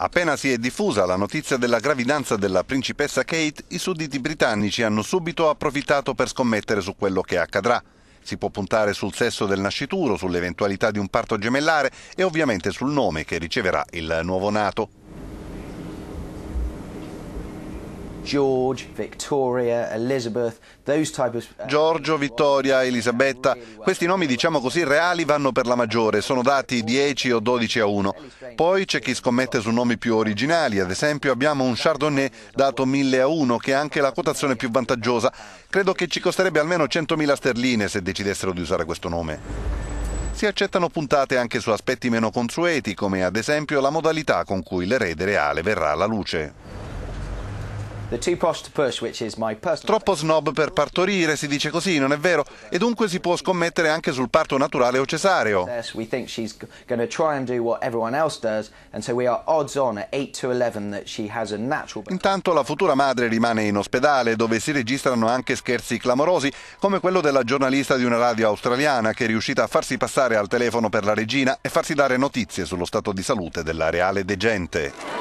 Appena si è diffusa la notizia della gravidanza della principessa Kate, i sudditi britannici hanno subito approfittato per scommettere su quello che accadrà. Si può puntare sul sesso del nascituro, sull'eventualità di un parto gemellare e ovviamente sul nome che riceverà il nuovo nato. Uh, Giorgio, Vittoria, Elisabetta, questi nomi diciamo così reali vanno per la maggiore, sono dati 10 o 12 a 1. Poi c'è chi scommette su nomi più originali, ad esempio abbiamo un Chardonnay dato 1000 a 1 che è anche la quotazione più vantaggiosa. Credo che ci costerebbe almeno 100.000 sterline se decidessero di usare questo nome. Si accettano puntate anche su aspetti meno consueti, come ad esempio la modalità con cui l'erede reale verrà alla luce. Troppo snob per partorire, si dice così, non è vero? E dunque si può scommettere anche sul parto naturale o cesareo. Intanto la futura madre rimane in ospedale, dove si registrano anche scherzi clamorosi, come quello della giornalista di una radio australiana che è riuscita a farsi passare al telefono per la regina e farsi dare notizie sullo stato di salute della reale degente.